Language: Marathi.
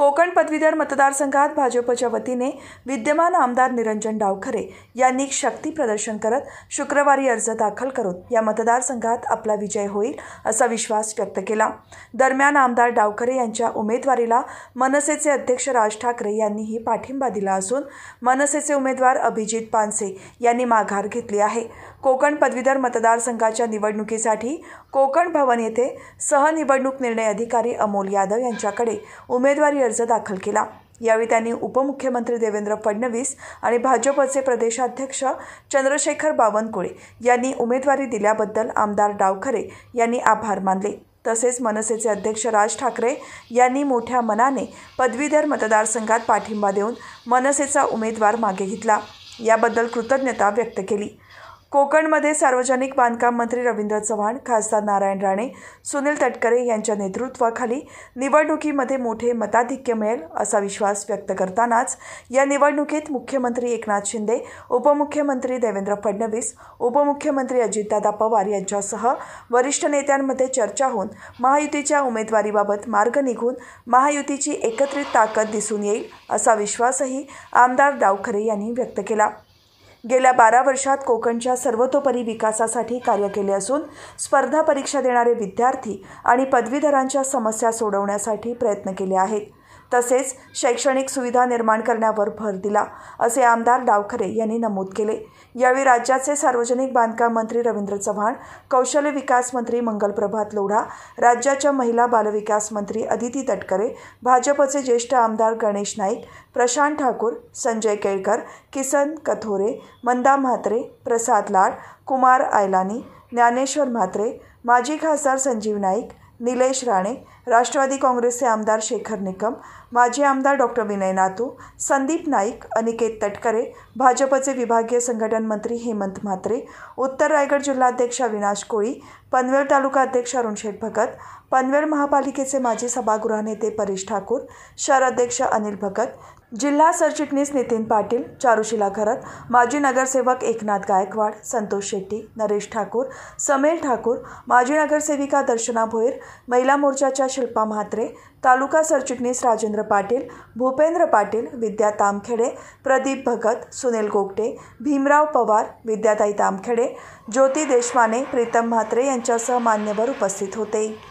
कोकण पदवीधर मतदारसंघात भाजपच्या वतीने विद्यमान आमदार निरंजन डावखरे यांनी शक्ती प्रदर्शन करत शुक्रवारी अर्ज दाखल करून या मतदारसंघात आपला विजय होईल असा विश्वास व्यक्त केला दरम्यान आमदार डावखरे यांच्या उमेदवारीला मनसेचे अध्यक्ष राज ठाकरे यांनीही पाठिंबा दिला असून मनसेचे उमेदवार अभिजित पानसे यांनी माघार घेतली आहे कोकण पदवीधर मतदारसंघाच्या निवडणुकीसाठी कोकण भवन येथे सहनिवडणूक निर्णय अधिकारी अमोल यादव यांच्याकडे उमेदवारी अर्ज दाखल केला यावेळी त्यांनी उपमुख्यमंत्री देवेंद्र फडणवीस आणि भाजपचे प्रदेशाध्यक्ष चंद्रशेखर बावनकुळे यांनी उमेदवारी दिल्याबद्दल आमदार डावखरे यांनी आभार मानले तसेच मनसेचे अध्यक्ष राज ठाकरे यांनी मोठ्या मनाने पदवीधर मतदारसंघात पाठिंबा देऊन मनसेचा उमेदवार मागे घेतला याबद्दल कृतज्ञता व्यक्त केली कोकणमध्ये सार्वजनिक बांधकाम मंत्री रवींद्र चव्हाण खासदार नारायण राणे सुनील तटकरे यांच्या नेतृत्वाखाली निवडणुकीमध्ये मोठे मताधिक्य मिळेल असा विश्वास व्यक्त करतानाच या निवडणुकीत मुख्यमंत्री एकनाथ शिंदे उपमुख्यमंत्री देवेंद्र फडणवीस उपमुख्यमंत्री अजितदादा पवार यांच्यासह वरिष्ठ नेत्यांमध्ये चर्चा होऊन महायुतीच्या उमेदवारीबाबत मार्ग निघून महायुतीची एकत्रित ताकद दिसून येईल असा विश्वासही आमदार डावखरे यांनी व्यक्त केला गेल्या बारा वर्षात कोकणच्या सर्वतोपरी विकासासाठी कार्य केले असून स्पर्धा परीक्षा देणारे विद्यार्थी आणि पदवीधरांच्या समस्या सोडवण्यासाठी प्रयत्न केले आहेत तसेच शैक्षणिक सुविधा निर्माण करण्यावर भर दिला असे आमदार डावखरे यांनी नमूद केले यावेळी राज्याचे सार्वजनिक बांधकाम मंत्री रवींद्र चव्हाण कौशल्य विकास मंत्री मंगलप्रभात लोढा राज्याच्या महिला बालविकास मंत्री अदिती तटकरे भाजपचे ज्येष्ठ आमदार गणेश नाईक प्रशांत ठाकूर संजय केळकर किसन कथोरे मंदा म्हात्रे प्रसाद लाड कुमार आयलानी ज्ञानेश्वर म्हात्रे माजी खासदार संजीव नाईक निलेश राणे राष्ट्रवादी काँग्रेसचे आमदार शेखर निकम माजी आमदार डॉक्टर विनय नातू संदीप नाईक अनिकेत तटकरे भाजपचे विभागीय संघटन मंत्री हेमंत म्हात्रे उत्तर रायगड जिल्हाध्यक्ष अविनाश कोळी पनवेल तालुका अध्यक्ष अरुण शेठ भगत पनवेल महापालिकेचे माजी नेते परेश ठाकूर अध्यक्ष अनिल भगत जिल्हा सरचिटणीस नितीन पाटील चारुशिला खरत माजी नगरसेवक एकनाथ गायकवाड संतोष शेट्टी नरेश ठाकूर समेल ठाकूर माजी नगरसेविका दर्शना भोईर महिला मोर्चाच्या शिल्पा म्हात्रे तालुका सरचिटणीस राजेंद्र पाटील भूपेंद्र पाटील विद्या तामखेडे प्रदीप भगत सुनील गोगटे भीमराव पवार विद्याताई तामखेडे ज्योती देशमाने प्रीतम म्हात्रे यांच्यासह मान्यवर उपस्थित होते